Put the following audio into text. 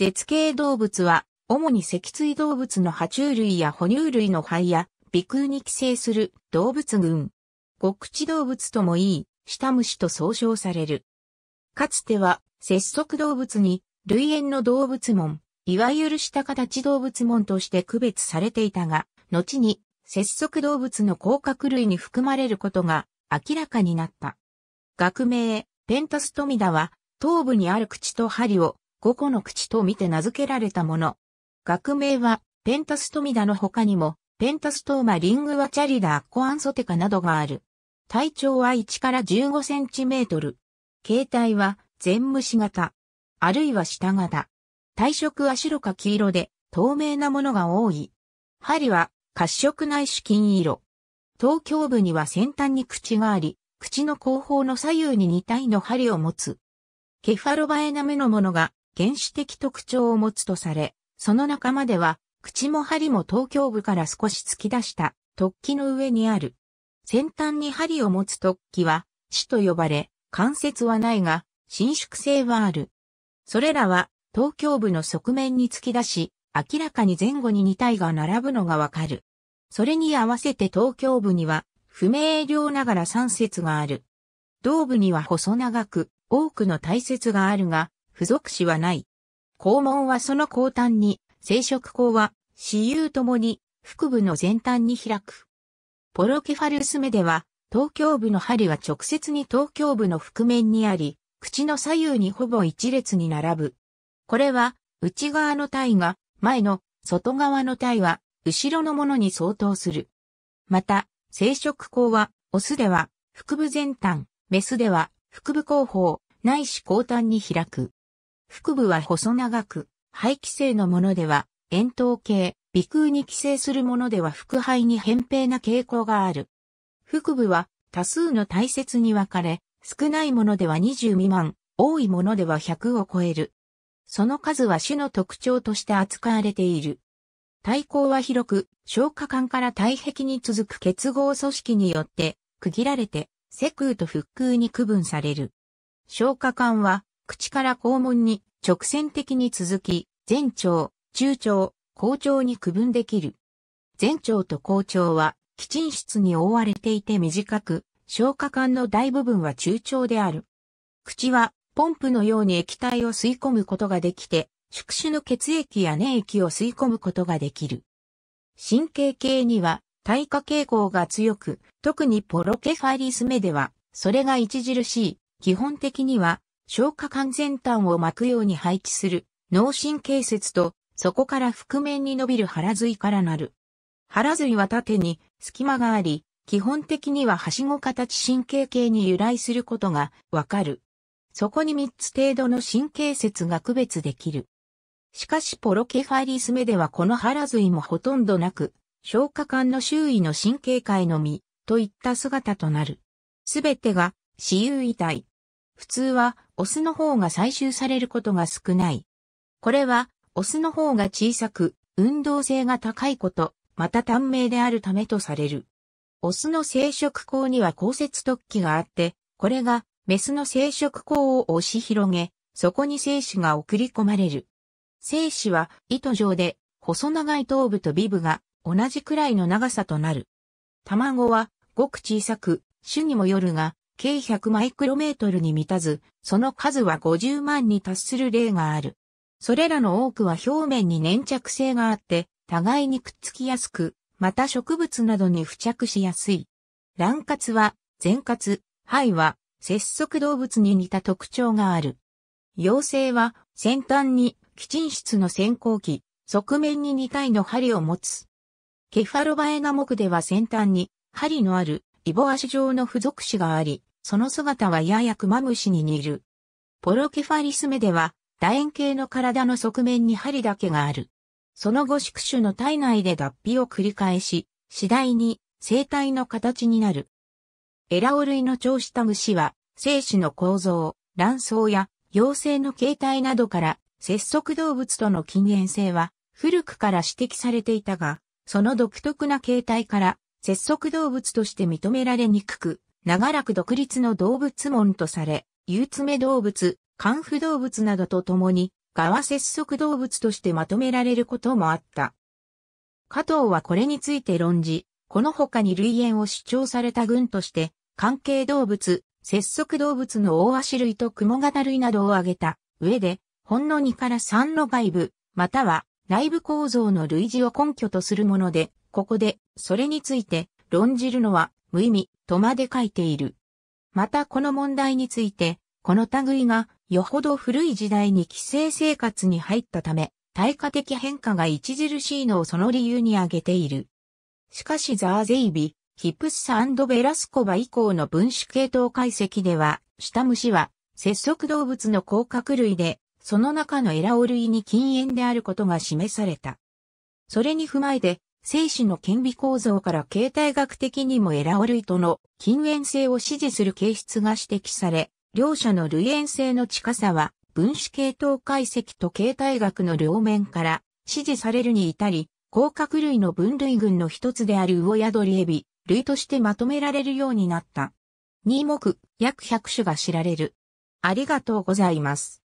絶景動物は、主に脊椎動物の爬虫類や哺乳類の肺や、鼻腔に寄生する動物群。極地動物ともいい、下虫と総称される。かつては、節足動物に、類縁の動物門、いわゆる下形動物門として区別されていたが、後に、節足動物の甲殻類に含まれることが明らかになった。学名、ペンタストミダは、頭部にある口と針を5個の口と見て名付けられたもの。学名は、ペンタストミダの他にも、ペンタストーマリングワチャリダコアンソテカなどがある。体長は1から15センチメートル。形態は、全虫型。あるいは下型。体色は白か黄色で、透明なものが多い。針は、褐色内い金色。頭胸部には先端に口があり、口の後方の左右に2体の針を持つ。ケファロバエナメのものが原始的特徴を持つとされ、その仲間では、口も針も東京部から少し突き出した突起の上にある。先端に針を持つ突起は、死と呼ばれ、関節はないが、伸縮性はある。それらは、東京部の側面に突き出し、明らかに前後に2体が並ぶのがわかる。それに合わせて東京部には、不明瞭ながら3節がある。胴部には細長く、多くの体節があるが、付属子はない。肛門はその後端に、生殖口は、私有ともに、腹部の前端に開く。ポロケファルス目では、頭胸部の針は直接に頭胸部の腹面にあり、口の左右にほぼ一列に並ぶ。これは、内側の体が、前の、外側の体は、後ろのものに相当する。また、生殖口は、オスでは、腹部前端、メスでは、腹部後方、ないし後端に開く。腹部は細長く、肺規制のものでは、円筒形、鼻腔に寄生するものでは腹肺に扁平な傾向がある。腹部は多数の大切に分かれ、少ないものでは20未満、多いものでは100を超える。その数は種の特徴として扱われている。体高は広く、消化管から体壁に続く結合組織によって区切られて、石空と腹腔に区分される。消化管は口から肛門に直線的に続き、前腸、中腸、後腸に区分できる。前腸と後腸は、基沈室に覆われていて短く、消化管の大部分は中腸である。口は、ポンプのように液体を吸い込むことができて、宿主の血液や粘液を吸い込むことができる。神経系には、耐火傾向が強く、特にポロケファリス目では、それが著しい。基本的には、消化管全端を巻くように配置する脳神経節と、そこから覆面に伸びる腹髄からなる。腹髄は縦に隙間があり、基本的にははしご形神経系に由来することがわかる。そこに3つ程度の神経節が区別できる。しかしポロケファリス目ではこの腹髄もほとんどなく、消化管の周囲の神経界のみ、といった姿となる。すべてが、死有遺体。普通は、オスの方が採集されることが少ない。これは、オスの方が小さく、運動性が高いこと、また短命であるためとされる。オスの生殖口には降雪突起があって、これが、メスの生殖口を押し広げ、そこに精子が送り込まれる。精子は、糸状で、細長い頭部とビ部が、同じくらいの長さとなる。卵は、ごく小さく、種にもよるが、計100マイクロメートルに満たず、その数は50万に達する例がある。それらの多くは表面に粘着性があって、互いにくっつきやすく、また植物などに付着しやすい。卵活は、全活、肺は、節足動物に似た特徴がある。妖精は、先端に、基沈室の先行器、側面に2体の針を持つ。ケファロバエナ目では先端に、針のある、イボ足状の付属子があり、その姿はややクマムシに似る。ポロケファリス目では、楕円形の体の側面に針だけがある。その後宿主の体内で脱皮を繰り返し、次第に生体の形になる。エラオ類の調超た虫は、精子の構造、卵巣や妖精の形態などから、節足動物との近縁性は、古くから指摘されていたが、その独特な形態から、節足動物として認められにくく、長らく独立の動物門とされ、有詰、動物、ンフ動物などと共に、側節足動物としてまとめられることもあった。加藤はこれについて論じ、この他に類縁を主張された群として、関係動物、節足動物の大足類と雲型類などを挙げた上で、ほんの2から3の外部、または内部構造の類似を根拠とするもので、ここで、それについて論じるのは無意味、とまで書いている。またこの問題について、この類がよほど古い時代に寄生生活に入ったため、対価的変化が著しいのをその理由に挙げている。しかしザーゼイビ、ヒプスサベラスコバ以降の分子系統解析では、下虫は、節足動物の甲殻類で、その中のエラオ類に禁煙であることが示された。それに踏まえて、精子の顕微構造から形態学的にもエラオルイとの近縁性を支持する形質が指摘され、両者の類縁性の近さは分子系統解析と形態学の両面から支持されるに至り、甲殻類の分類群の一つであるウオヤドリエビ、類としてまとめられるようになった。二目、約100種が知られる。ありがとうございます。